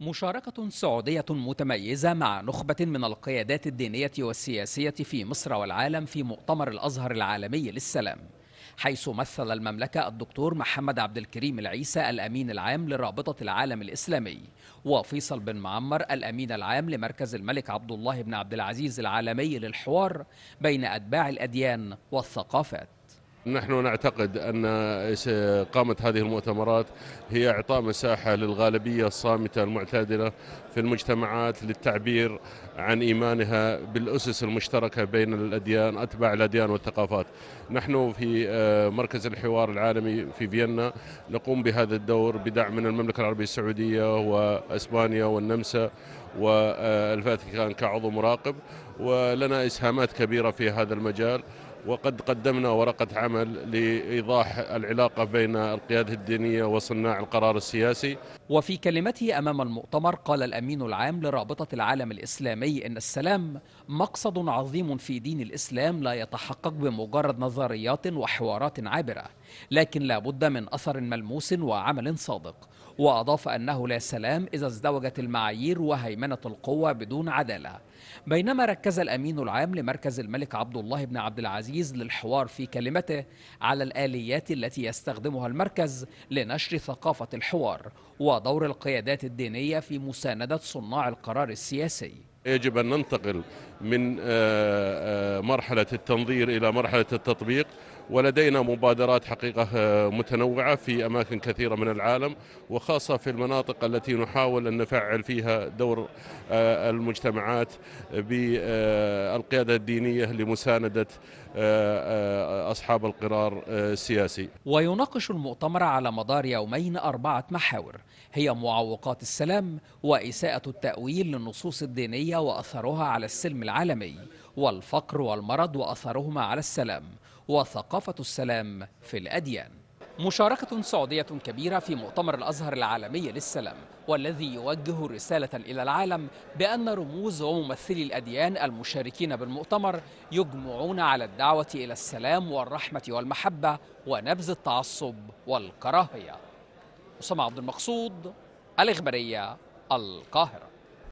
مشاركة سعودية متميزة مع نخبة من القيادات الدينية والسياسية في مصر والعالم في مؤتمر الأزهر العالمي للسلام حيث مثل المملكة الدكتور محمد عبد الكريم العيسى الأمين العام لرابطة العالم الإسلامي وفيصل بن معمر الأمين العام لمركز الملك عبد الله بن عبد العزيز العالمي للحوار بين أتباع الأديان والثقافات نحن نعتقد أن قامت هذه المؤتمرات هي إعطاء مساحة للغالبية الصامتة المعتدلة في المجتمعات للتعبير عن إيمانها بالأسس المشتركة بين الأديان أتباع الأديان والثقافات نحن في آه، مركز الحوار العالمي في فيينا نقوم بهذا الدور بدعم من المملكة العربية السعودية وأسبانيا والنمسا والفاتيكان كعضو مراقب ولنا إسهامات كبيرة في هذا المجال وقد قدمنا ورقة عمل لإيضاح العلاقة بين القيادة الدينية وصناع القرار السياسي وفي كلمته امام المؤتمر قال الامين العام لرابطه العالم الاسلامي ان السلام مقصد عظيم في دين الاسلام لا يتحقق بمجرد نظريات وحوارات عابره لكن لا بد من اثر ملموس وعمل صادق واضاف انه لا سلام اذا ازدوجت المعايير وهيمنه القوه بدون عداله بينما ركز الامين العام لمركز الملك عبد الله بن عبد العزيز للحوار في كلمته على الاليات التي يستخدمها المركز لنشر ثقافه الحوار و دور القيادات الدينية في مساندة صناع القرار السياسي يجب أن ننتقل من آه، آه، مرحلة التنظير إلى مرحلة التطبيق ولدينا مبادرات حقيقة آه، متنوعة في أماكن كثيرة من العالم وخاصة في المناطق التي نحاول أن نفعل فيها دور المجتمعات بالقيادة الدينية لمساندة أصحاب القرار السياسي ويناقش المؤتمر على مدار يومين أربعة محاور هي معوقات السلام وإساءة التأويل للنصوص الدينية الدولية وأثرها على السلم العالمي والفقر والمرض وأثرهما على السلام وثقافة السلام في الأديان مشاركة سعودية كبيرة في مؤتمر الأزهر العالمي للسلام والذي يوجه رسالة إلى العالم بأن رموز وممثلي الأديان المشاركين بالمؤتمر يجمعون على الدعوة إلى السلام والرحمة والمحبة ونبذ التعصب والكراهية أسامة عبد المقصود الإخبارية القاهرة